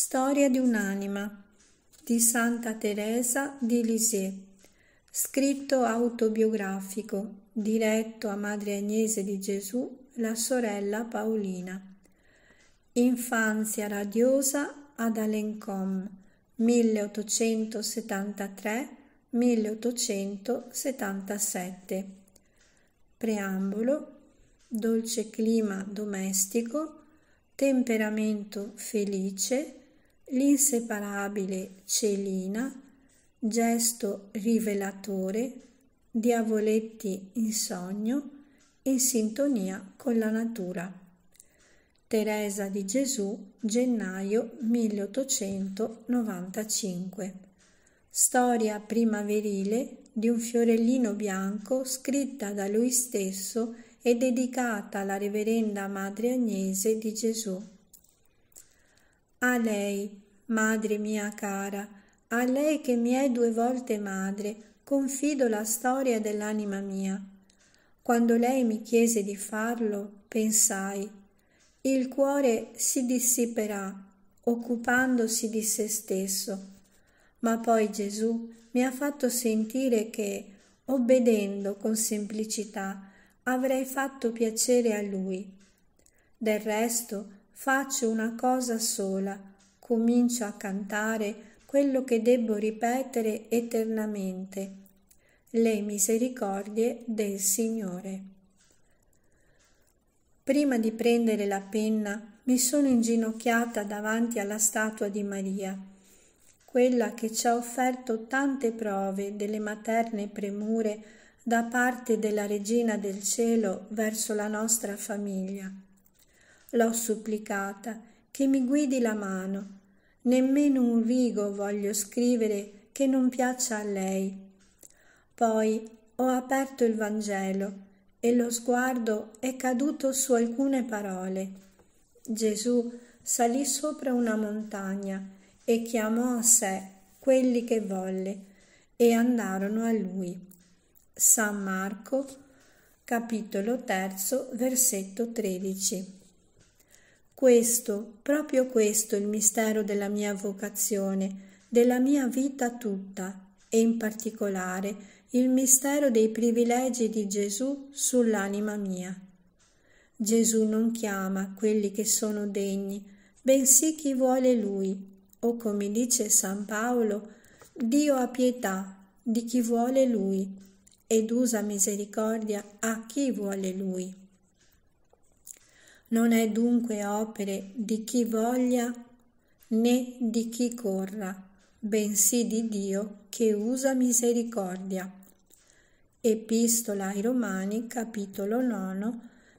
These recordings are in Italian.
Storia di un'anima di Santa Teresa di Lisieux, scritto autobiografico, diretto a Madre Agnese di Gesù, la sorella Paolina. Infanzia radiosa ad Alencom 1873-1877. Preambolo Dolce clima domestico, temperamento felice, l'inseparabile Celina, gesto rivelatore, diavoletti in sogno, in sintonia con la natura. Teresa di Gesù, gennaio 1895. Storia primaverile di un fiorellino bianco scritta da lui stesso e dedicata alla reverenda Madre Agnese di Gesù. A lei, madre mia cara, a lei che mi è due volte madre, confido la storia dell'anima mia. Quando lei mi chiese di farlo, pensai, il cuore si dissiperà, occupandosi di se stesso. Ma poi Gesù mi ha fatto sentire che, obbedendo con semplicità, avrei fatto piacere a lui. Del resto, faccio una cosa sola, comincio a cantare quello che debbo ripetere eternamente, le misericordie del Signore. Prima di prendere la penna mi sono inginocchiata davanti alla statua di Maria, quella che ci ha offerto tante prove delle materne premure da parte della Regina del Cielo verso la nostra famiglia l'ho supplicata, che mi guidi la mano. Nemmeno un rigo voglio scrivere che non piaccia a lei. Poi ho aperto il Vangelo e lo sguardo è caduto su alcune parole. Gesù salì sopra una montagna e chiamò a sé quelli che volle e andarono a lui. San Marco, capitolo 3, versetto 13. Questo, proprio questo è il mistero della mia vocazione, della mia vita tutta e in particolare il mistero dei privilegi di Gesù sull'anima mia. Gesù non chiama quelli che sono degni, bensì chi vuole lui, o come dice San Paolo, Dio ha pietà di chi vuole lui ed usa misericordia a chi vuole lui non è dunque opere di chi voglia né di chi corra, bensì di Dio che usa misericordia. Epistola ai Romani, capitolo 9,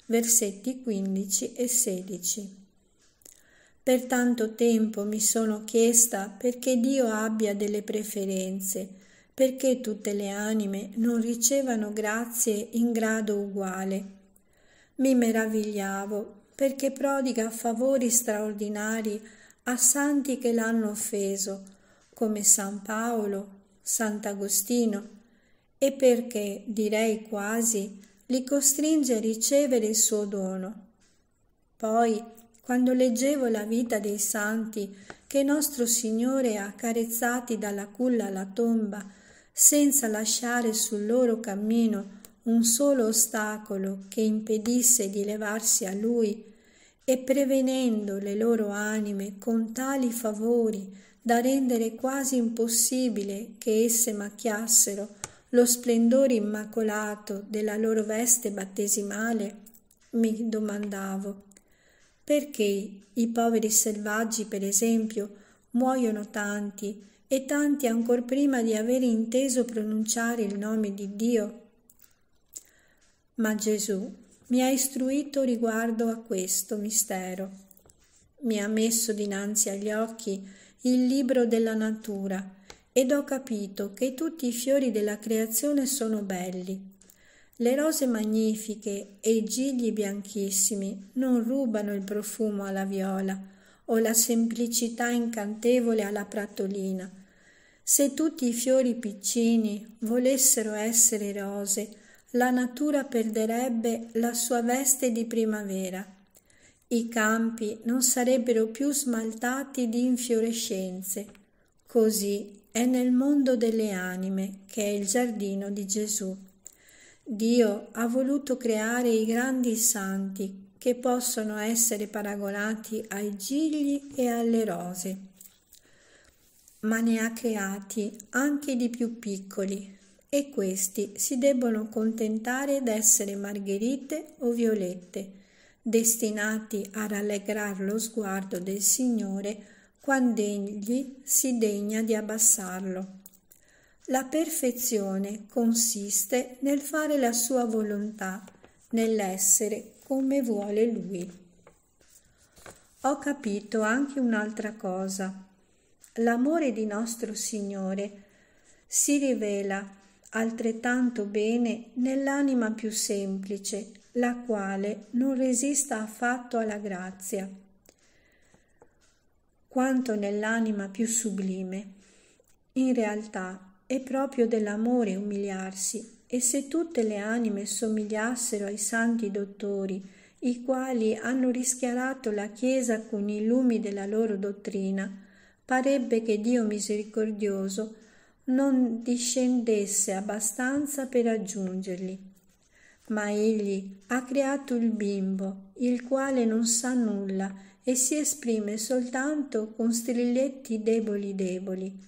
versetti 15 e 16. Per tanto tempo mi sono chiesta perché Dio abbia delle preferenze, perché tutte le anime non ricevano grazie in grado uguale. Mi meravigliavo perché prodiga favori straordinari a santi che l'hanno offeso, come San Paolo, Sant'Agostino, e perché, direi quasi, li costringe a ricevere il suo dono. Poi, quando leggevo la vita dei santi che nostro Signore ha carezzati dalla culla alla tomba, senza lasciare sul loro cammino un solo ostacolo che impedisse di levarsi a Lui, e prevenendo le loro anime con tali favori da rendere quasi impossibile che esse macchiassero lo splendore immacolato della loro veste battesimale, mi domandavo perché i poveri selvaggi, per esempio, muoiono tanti e tanti ancor prima di aver inteso pronunciare il nome di Dio. Ma Gesù mi ha istruito riguardo a questo mistero. Mi ha messo dinanzi agli occhi il libro della natura ed ho capito che tutti i fiori della creazione sono belli. Le rose magnifiche e i gigli bianchissimi non rubano il profumo alla viola o la semplicità incantevole alla pratolina. Se tutti i fiori piccini volessero essere rose, la natura perderebbe la sua veste di primavera. I campi non sarebbero più smaltati di infiorescenze. Così è nel mondo delle anime che è il giardino di Gesù. Dio ha voluto creare i grandi santi che possono essere paragonati ai gigli e alle rose, ma ne ha creati anche di più piccoli, e questi si debbono contentare d'essere margherite o violette, destinati a rallegrar lo sguardo del Signore quando egli si degna di abbassarlo. La perfezione consiste nel fare la sua volontà, nell'essere come vuole lui. Ho capito anche un'altra cosa. L'amore di nostro Signore si rivela altrettanto bene nell'anima più semplice, la quale non resista affatto alla grazia, quanto nell'anima più sublime. In realtà è proprio dell'amore umiliarsi e se tutte le anime somigliassero ai santi dottori, i quali hanno rischiarato la Chiesa con i lumi della loro dottrina, parebbe che Dio misericordioso non discendesse abbastanza per raggiungerli. Ma egli ha creato il bimbo, il quale non sa nulla e si esprime soltanto con strilletti deboli deboli.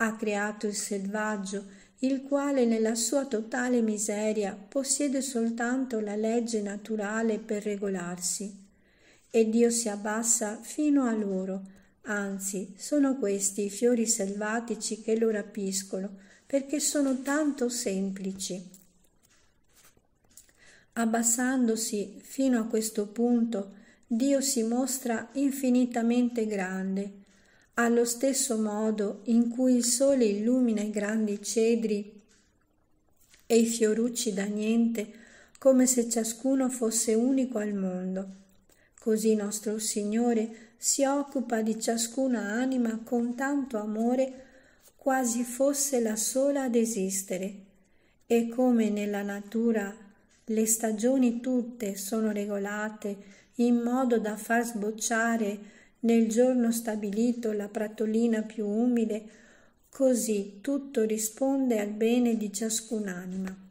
Ha creato il selvaggio, il quale nella sua totale miseria possiede soltanto la legge naturale per regolarsi. E Dio si abbassa fino a loro, Anzi, sono questi i fiori selvatici che lo rapiscono, perché sono tanto semplici. Abbassandosi fino a questo punto, Dio si mostra infinitamente grande, allo stesso modo in cui il sole illumina i grandi cedri e i fiorucci da niente, come se ciascuno fosse unico al mondo. Così nostro Signore si occupa di ciascuna anima con tanto amore quasi fosse la sola ad esistere. E come nella natura le stagioni tutte sono regolate in modo da far sbocciare nel giorno stabilito la pratolina più umile, così tutto risponde al bene di ciascun'anima.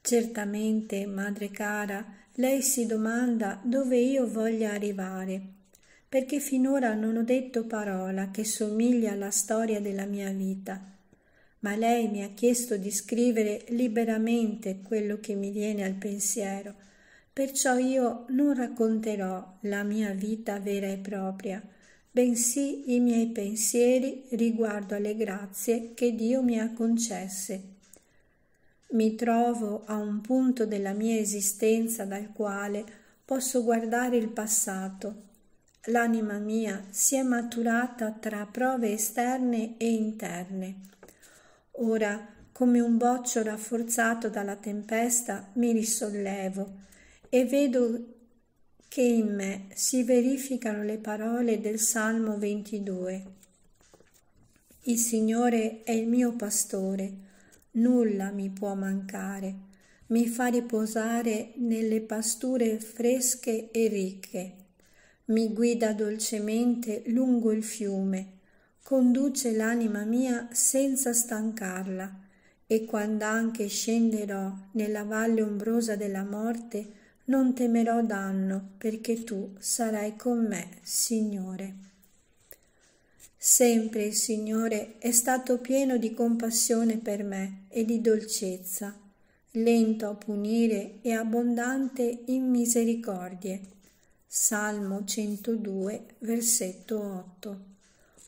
Certamente, madre cara, lei si domanda dove io voglia arrivare, perché finora non ho detto parola che somiglia alla storia della mia vita, ma lei mi ha chiesto di scrivere liberamente quello che mi viene al pensiero, perciò io non racconterò la mia vita vera e propria, bensì i miei pensieri riguardo alle grazie che Dio mi ha concesse. Mi trovo a un punto della mia esistenza dal quale posso guardare il passato. L'anima mia si è maturata tra prove esterne e interne. Ora, come un boccio rafforzato dalla tempesta, mi risollevo e vedo che in me si verificano le parole del Salmo 22. Il Signore è il mio pastore nulla mi può mancare, mi fa riposare nelle pasture fresche e ricche, mi guida dolcemente lungo il fiume, conduce l'anima mia senza stancarla, e quando anche scenderò nella valle ombrosa della morte, non temerò danno, perché tu sarai con me, Signore. Sempre il Signore è stato pieno di compassione per me e di dolcezza, lento a punire e abbondante in misericordie. Salmo 102, versetto 8.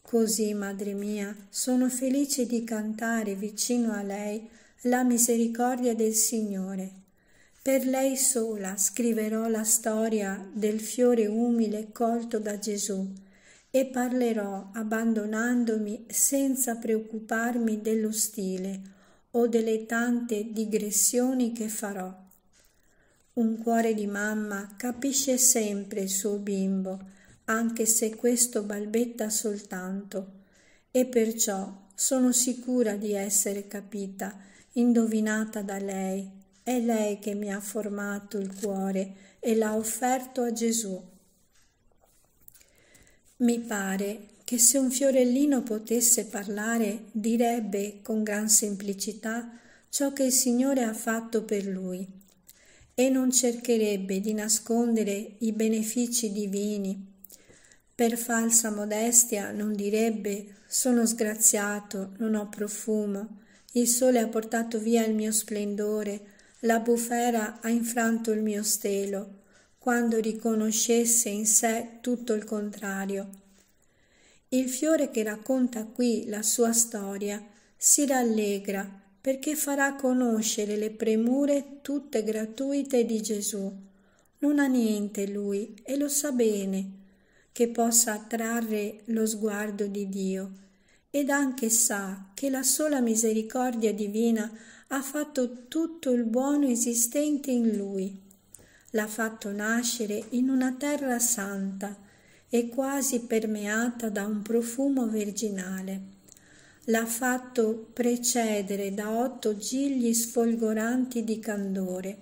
Così, madre mia, sono felice di cantare vicino a lei la misericordia del Signore. Per lei sola scriverò la storia del fiore umile colto da Gesù e parlerò abbandonandomi senza preoccuparmi dello stile o delle tante digressioni che farò. Un cuore di mamma capisce sempre il suo bimbo, anche se questo balbetta soltanto, e perciò sono sicura di essere capita, indovinata da lei. È lei che mi ha formato il cuore e l'ha offerto a Gesù. Mi pare che se un fiorellino potesse parlare direbbe con gran semplicità ciò che il Signore ha fatto per lui e non cercherebbe di nascondere i benefici divini. Per falsa modestia non direbbe sono sgraziato, non ho profumo, il sole ha portato via il mio splendore, la bufera ha infranto il mio stelo, quando riconoscesse in sé tutto il contrario. Il fiore che racconta qui la sua storia si rallegra perché farà conoscere le premure tutte gratuite di Gesù. Non ha niente lui e lo sa bene che possa attrarre lo sguardo di Dio ed anche sa che la sola misericordia divina ha fatto tutto il buono esistente in lui l'ha fatto nascere in una terra santa e quasi permeata da un profumo virginale. L'ha fatto precedere da otto gigli sfolgoranti di candore.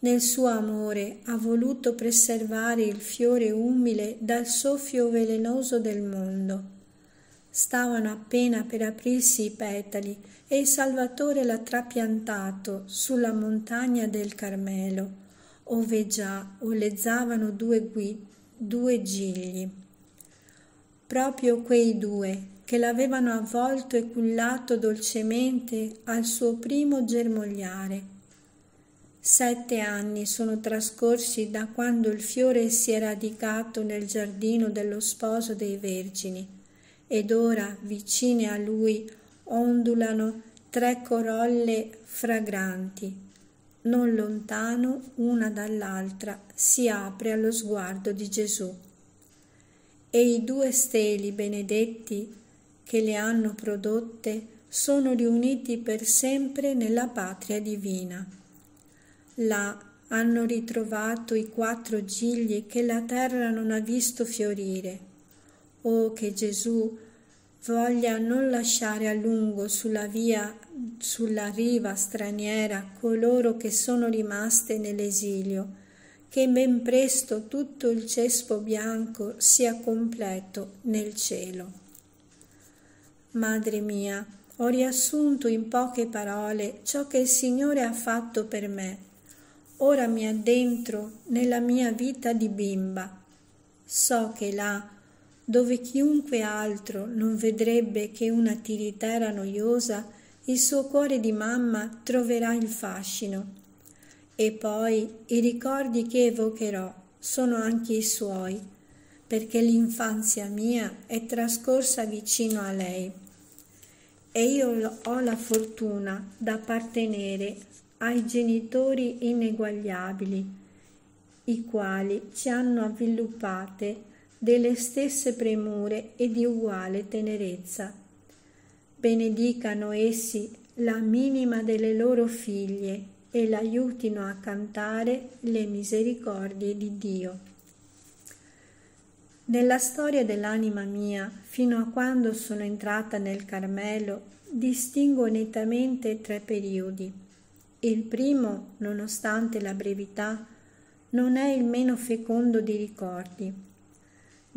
Nel suo amore ha voluto preservare il fiore umile dal soffio velenoso del mondo. Stavano appena per aprirsi i petali e il Salvatore l'ha trapiantato sulla montagna del Carmelo ove già olezzavano due, gui, due gigli. Proprio quei due che l'avevano avvolto e cullato dolcemente al suo primo germogliare. Sette anni sono trascorsi da quando il fiore si è radicato nel giardino dello sposo dei vergini, ed ora, vicine a lui, ondulano tre corolle fragranti non lontano una dall'altra, si apre allo sguardo di Gesù. E i due steli benedetti che le hanno prodotte sono riuniti per sempre nella patria divina. Là hanno ritrovato i quattro gigli che la terra non ha visto fiorire. Oh, che Gesù voglia non lasciare a lungo sulla via, sulla riva straniera coloro che sono rimaste nell'esilio, che ben presto tutto il cespo bianco sia completo nel cielo. Madre mia, ho riassunto in poche parole ciò che il Signore ha fatto per me. Ora mi addentro nella mia vita di bimba. So che là dove chiunque altro non vedrebbe che una tiritera noiosa, il suo cuore di mamma troverà il fascino. E poi i ricordi che evocherò sono anche i suoi, perché l'infanzia mia è trascorsa vicino a lei. E io ho la fortuna d'appartenere ai genitori ineguagliabili, i quali ci hanno avviluppate delle stesse premure e di uguale tenerezza. Benedicano essi la minima delle loro figlie e l'aiutino a cantare le misericordie di Dio. Nella storia dell'anima mia, fino a quando sono entrata nel Carmelo, distingo nettamente tre periodi. Il primo, nonostante la brevità, non è il meno fecondo di ricordi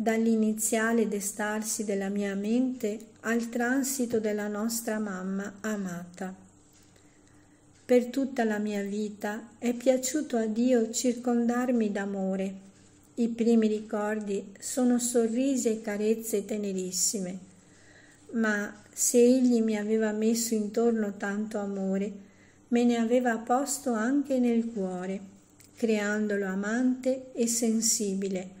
dall'iniziale destarsi della mia mente al transito della nostra mamma amata. Per tutta la mia vita è piaciuto a Dio circondarmi d'amore. I primi ricordi sono sorrisi e carezze tenerissime. Ma se Egli mi aveva messo intorno tanto amore, me ne aveva posto anche nel cuore, creandolo amante e sensibile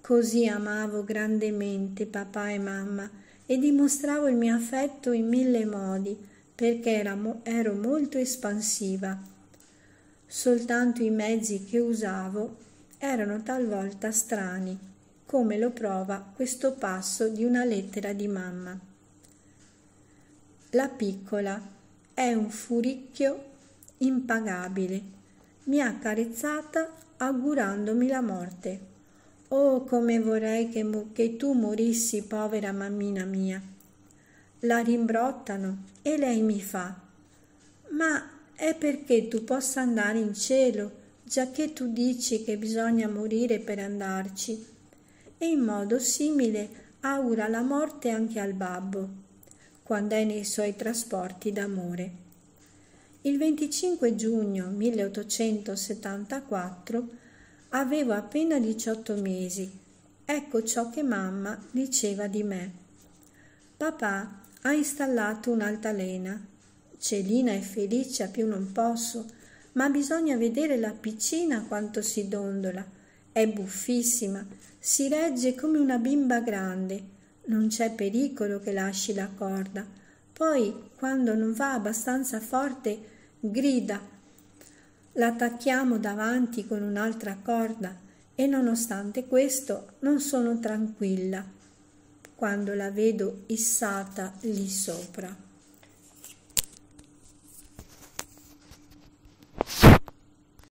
Così amavo grandemente papà e mamma e dimostravo il mio affetto in mille modi perché era ero molto espansiva. Soltanto i mezzi che usavo erano talvolta strani, come lo prova questo passo di una lettera di mamma. La piccola è un furicchio impagabile. Mi ha carezzata augurandomi la morte. Oh, come vorrei che, mu- che tu morissi, povera mammina mia. La rimbrottano e lei mi fa. Ma è perché tu possa andare in cielo, giacché tu dici che bisogna morire per andarci. E in modo simile augura la morte anche al babbo, quando è nei suoi trasporti d'amore. Il 25 giugno 1874 Avevo appena 18 mesi. Ecco ciò che mamma diceva di me. Papà ha installato un'altalena. Celina è felice a più non posso, ma bisogna vedere la piccina quanto si dondola. È buffissima, si regge come una bimba grande. Non c'è pericolo che lasci la corda. Poi, quando non va abbastanza forte, grida l'attacchiamo davanti con un'altra corda e nonostante questo non sono tranquilla quando la vedo issata lì sopra.